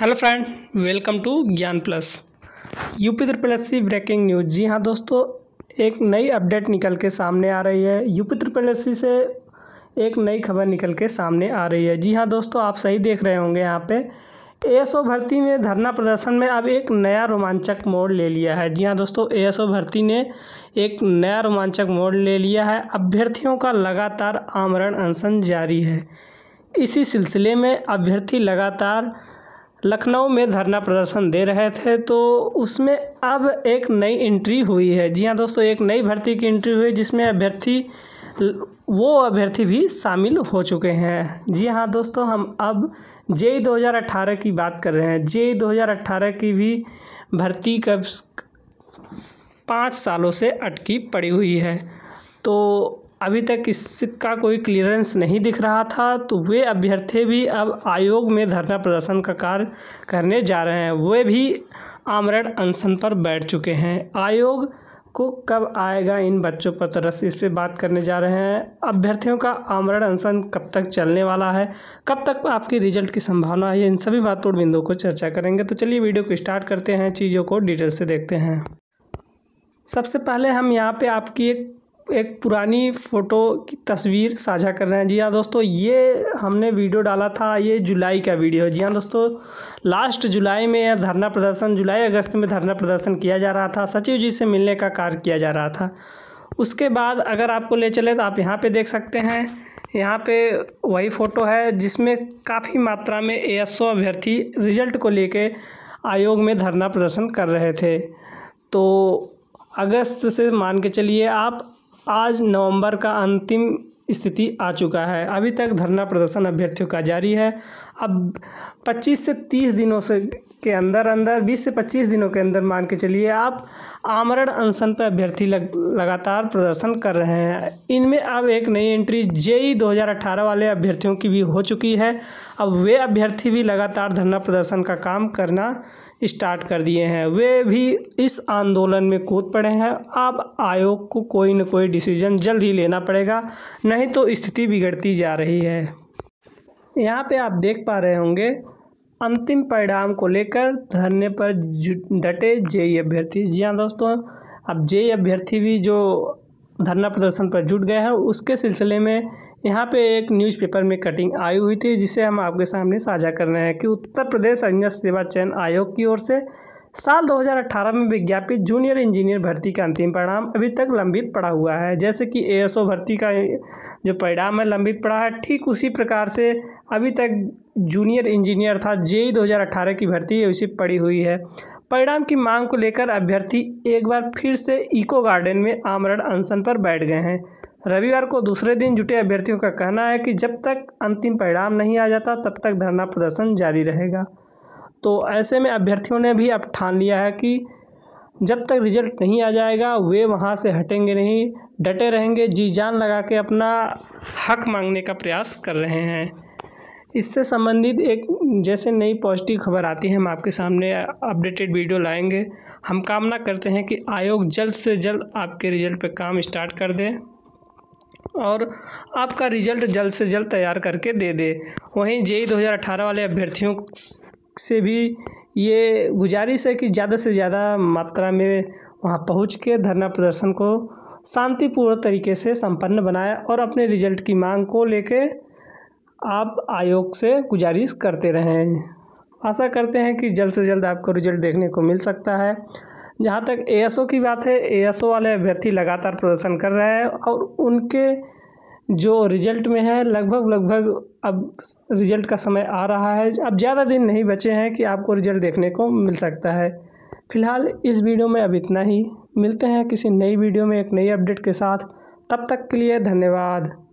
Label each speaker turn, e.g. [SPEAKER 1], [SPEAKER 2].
[SPEAKER 1] hello friend welcome to Gyan plus UP triple C breaking news जी हाँ दोस्तों एक नई अपडेट निकल के सामने आ रही है यूपी त्रिपलसी से एक नई खबर निकल के सामने आ रही है जी हाँ दोस्तों आप सही देख रहे होंगे यहाँ पे एएसओ भर्ती में धरना प्रदर्शन में अब एक नया रोमांचक मोड़ ले लिया है जी हाँ दोस्तों एएसओ भर्ती ने एक नया रोमांचक मोड़ ले लिया है अभ्यर्थियों का लगातार आमरण अनशन जारी है इसी सिलसिले में अभ्यर्थी लगातार लखनऊ में धरना प्रदर्शन दे रहे थे तो उसमें अब एक नई एंट्री हुई है जी हाँ दोस्तों एक नई भर्ती की एंट्री हुई जिसमें अभ्यर्थी वो अभ्यर्थी भी शामिल हो चुके हैं जी हाँ दोस्तों हम अब जे 2018 की बात कर रहे हैं जे 2018 की भी भर्ती कब पाँच सालों से अटकी पड़ी हुई है तो अभी तक इसका कोई क्लियरेंस नहीं दिख रहा था तो वे अभ्यर्थी भी अब आयोग में धरना प्रदर्शन का कार्य करने जा रहे हैं वे भी आमरण अनशन पर बैठ चुके हैं आयोग को कब आएगा इन बच्चों पर तरस इस पर बात करने जा रहे हैं अभ्यर्थियों का आमरण अनशन कब तक चलने वाला है कब तक आपके रिजल्ट की संभावना है इन सभी महत्वपूर्ण बिंदुओं को चर्चा करेंगे तो चलिए वीडियो को स्टार्ट करते हैं चीज़ों को डिटेल से देखते हैं सबसे पहले हम यहाँ पे आपकी एक एक पुरानी फ़ोटो की तस्वीर साझा कर रहे हैं जी हाँ दोस्तों ये हमने वीडियो डाला था ये जुलाई का वीडियो है जी हाँ दोस्तों लास्ट जुलाई में यह धरना प्रदर्शन जुलाई अगस्त में धरना प्रदर्शन किया जा रहा था सचिव जी से मिलने का कार्य किया जा रहा था उसके बाद अगर आपको ले चले तो आप यहाँ पर देख सकते हैं यहाँ पे वही फ़ोटो है जिसमें काफ़ी मात्रा में ए अभ्यर्थी रिजल्ट को लेके आयोग में धरना प्रदर्शन कर रहे थे तो अगस्त से मान के चलिए आप आज नवंबर का अंतिम स्थिति आ चुका है अभी तक धरना प्रदर्शन अभ्यर्थियों का जारी है अब 25 से 30 दिनों से के अंदर अंदर 20 से 25 दिनों के अंदर मान के चलिए आप आमरण अनशन पर अभ्यर्थी लग, लगातार प्रदर्शन कर रहे हैं इनमें अब एक नई एंट्री जेई 2018 वाले अभ्यर्थियों की भी हो चुकी है अब वे अभ्यर्थी भी लगातार धरना प्रदर्शन का काम करना स्टार्ट कर दिए हैं वे भी इस आंदोलन में कूद पड़े हैं अब आयोग को कोई न कोई डिसीजन जल्द ही लेना पड़ेगा नहीं तो स्थिति बिगड़ती जा रही है यहाँ पे आप देख पा रहे होंगे अंतिम परिणाम को लेकर धरने पर डटे जेई अभ्यर्थी जी हाँ दोस्तों अब जेई अभ्यर्थी भी जो धरना प्रदर्शन पर जुट गए हैं उसके सिलसिले में यहाँ पे एक न्यूज़पेपर में कटिंग आई हुई थी जिसे हम आपके सामने साझा कर रहे हैं कि उत्तर प्रदेश अन्य सेवा चयन आयोग की ओर से साल 2018 में विज्ञापित जूनियर इंजीनियर भर्ती का अंतिम परिणाम अभी तक लंबित पड़ा हुआ है जैसे कि एएसओ भर्ती का जो परिणाम है लंबित पड़ा है ठीक उसी प्रकार से अभी तक जूनियर इंजीनियर था जेई 2018 की भर्ती है उसी पड़ी हुई है परिणाम की मांग को लेकर अभ्यर्थी एक बार फिर से इको गार्डन में आमरण अनशन पर बैठ गए हैं रविवार को दूसरे दिन जुटे अभ्यर्थियों का कहना है कि जब तक अंतिम परिणाम नहीं आ जाता तब तक धरना प्रदर्शन जारी रहेगा तो ऐसे में अभ्यर्थियों ने भी अब ठान लिया है कि जब तक रिजल्ट नहीं आ जाएगा वे वहाँ से हटेंगे नहीं डटे रहेंगे जी जान लगा के अपना हक मांगने का प्रयास कर रहे हैं इससे संबंधित एक जैसे नई पॉजिटिव खबर आती है हम आपके सामने अपडेटेड वीडियो लाएंगे हम कामना करते हैं कि आयोग जल्द से जल्द आपके रिजल्ट पर काम स्टार्ट कर दे और आपका रिजल्ट जल्द से जल्द तैयार करके दे दे वहीं जेई 2018 वाले अभ्यर्थियों से भी ये गुजारिश है कि ज़्यादा से ज़्यादा मात्रा में वहाँ पहुँच के धरना प्रदर्शन को शांतिपूर्ण तरीके से संपन्न बनाए और अपने रिजल्ट की मांग को लेके आप आयोग से गुजारिश करते रहें आशा करते हैं कि जल्द से जल्द आपको रिजल्ट देखने को मिल सकता है जहाँ तक एएसओ की बात है एएसओ वाले अभ्यर्थी लगातार प्रदर्शन कर रहे हैं और उनके जो रिजल्ट में है लगभग लगभग अब रिजल्ट का समय आ रहा है अब ज़्यादा दिन नहीं बचे हैं कि आपको रिजल्ट देखने को मिल सकता है फिलहाल इस वीडियो में अब इतना ही मिलते हैं किसी नई वीडियो में एक नई अपडेट के साथ तब तक के लिए धन्यवाद